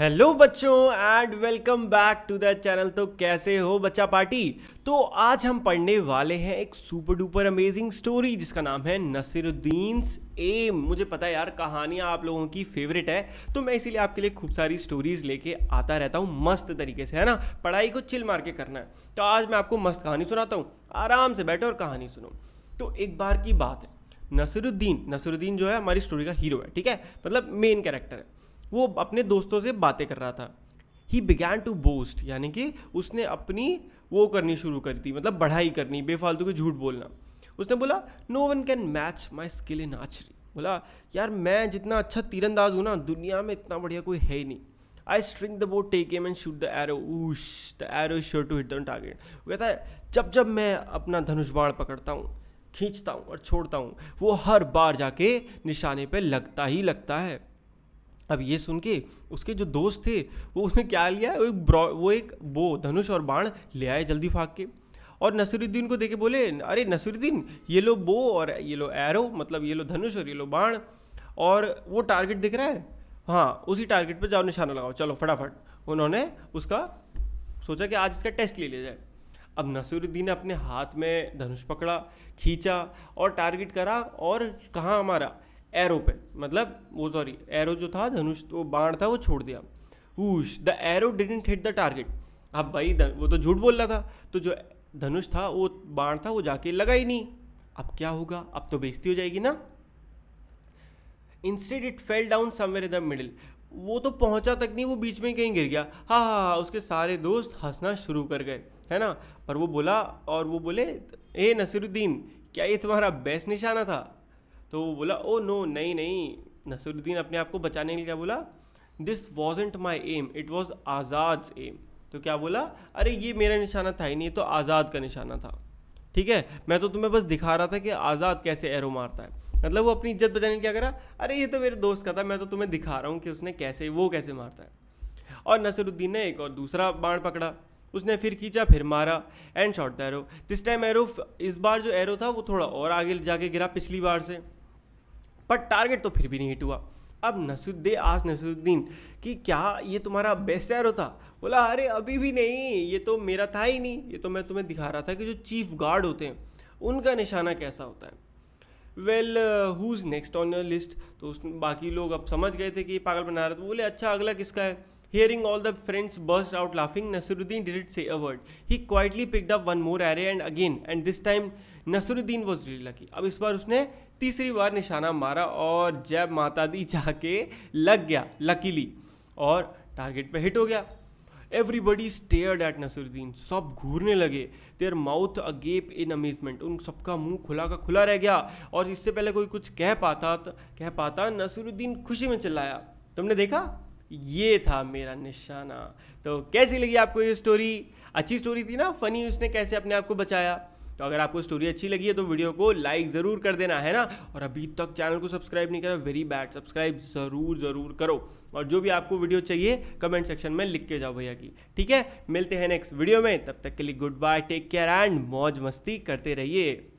Hello बच्चों and welcome back to the channel तो कैसे हो बच्चा पार्टी तो आज हम पढ़ने वाले हैं एक सुपर डुपर अमेजिंग स्टोरी जिसका नाम है नसीरुद्दीन एम मुझे पता है यार कहानियाँ आप लोगों की फेवरेट है तो मैं इसीलिए आपके लिए खूब सारी स्टोरीज लेके आता रहता हूँ मस्त तरीके से है ना पढ़ाई को चिल मार के करना है तो आज मैं आपको मस्त कहानी सुनाता हूँ आराम से बैठो और कहानी सुनो तो एक बार की बात है नसरुद्दीन नसरुद्दीन जो है हमारी स्टोरी का हीरो है ठीक है मतलब मेन कैरेक्टर है वो अपने दोस्तों से बातें कर रहा था ही बिगैन टू बोस्ट यानी कि उसने अपनी वो करनी शुरू कर दी मतलब बढ़ाई करनी बेफालतू के झूठ बोलना उसने बोला no one can match my skill in archery बोला यार मैं जितना अच्छा तीरंदाज हूँ ना दुनिया में इतना बढ़िया कोई है ही नहीं I string the bow take aim and shoot the arrow the arrow sure to hit the target वो कहता है जब जब मैं अपना धनुष बाण पकड़ता हूँ खींचता हूँ और छोड़ता हूँ वो हर बार जाके निशाने पर लगता ही लगता है अब ये सुन के उसके जो दोस्त थे वो उसने क्या लिया वो एक वो एक वो धनुष और बाण ले आए जल्दी फाँक के और नसरुद्दीन को देखे बोले अरे नसरुद्दीन ये लो बो और ये लो एरो मतलब ये लो धनुष और ये लो बाण और वो टारगेट दिख रहा है हाँ उसी टारगेट पर जाओ निशाना लगाओ चलो फटाफट उन्होंने उसका सोचा कि आज इसका टेस्ट ले लिया जाए अब नसरुद्दीन ने अपने हाथ में धनुष पकड़ा खींचा और टारगेट करा और कहाँ हमारा एरो पे मतलब वो सॉरी एरो जो था धनुष वो बाण था वो छोड़ दिया whoosh the arrow didn't hit the target अब भाई वो तो झूठ बोल रहा था तो जो धनुष था वो बाण था वो जाके लगा ही नहीं अब क्या होगा अब तो बेइज्जती हो जाएगी ना instead it fell down somewhere in the middle वो तो पहुंचा तक नहीं वो बीच में ही कहीं गिर गया हाँ हाँ हाँ उसके सारे दोस्त हंसना शुरू कर गए है ना पर वो बोला और वो बोले ए नसीरुद्दीन क्या ये तुम्हारा बेस्ट निशाना था तो वो बोला ओ नो नहीं नहीं नसरुद्दीन अपने आप को बचाने के लिए क्या बोला this wasn't my aim it was आज़ाद एम तो क्या बोला अरे ये मेरा निशाना था ही नहीं तो आज़ाद का निशाना था ठीक है मैं तो तुम्हें बस दिखा रहा था कि आज़ाद कैसे एरो मारता है मतलब वो अपनी इज्जत बचाने क्या करा अरे ये तो मेरे दोस्त का था मैं तो तुम्हें दिखा रहा हूँ कि उसने कैसे वो कैसे मारता है और नसरुद्दीन ने एक और दूसरा बाण पकड़ा उसने फिर खींचा फिर मारा and shot the arrow this time arrow इस बार जो एरो था वो थोड़ा और आगे जाके गिरा पिछली बार से पर टारगेट तो फिर भी नहीं हिट हुआ अब नसरुद्दीन आज नसरुद्दीन कि क्या ये तुम्हारा बेस्ट एरो था बोला अरे अभी भी नहीं ये तो मेरा था ही नहीं ये तो मैं तुम्हें दिखा रहा था कि जो चीफ गार्ड होते हैं उनका निशाना कैसा होता है well who is next on your list तो उस बाकी लोग अब समझ गए थे कि ये पागल बना रहा था बोले अच्छा अगला किसका है hearing all the friends burst out laughing Nasruddin didn't से a word. He quietly picked up one more array and again, and this time Nasruddin was really अब इस बार उसने तीसरी बार निशाना मारा और जब माता दी जाके लग गया लकीली और टारगेट पे हिट हो गया एवरीबडी स्टेयर्ड एट नसरुद्दीन सब घूरने लगे their mouth agape in amazement उन सबका मुंह खुला का खुला रह गया और इससे पहले कोई कुछ कह पाता कह पाता नसरुद्दीन खुशी में चिल्लाया तुमने देखा ये था मेरा निशाना तो कैसी लगी आपको ये स्टोरी अच्छी स्टोरी थी ना फनी उसने कैसे अपने आप को बचाया तो अगर आपको स्टोरी अच्छी लगी है तो वीडियो को लाइक ज़रूर कर देना है ना और अभी तक चैनल को सब्सक्राइब नहीं करा वेरी बैड सब्सक्राइब ज़रूर ज़रूर करो और जो भी आपको वीडियो चाहिए कमेंट सेक्शन में लिख के जाओ भैया की ठीक है मिलते हैं नेक्स्ट वीडियो में तब तक के लिए good bye take care and मौज मस्ती करते रहिए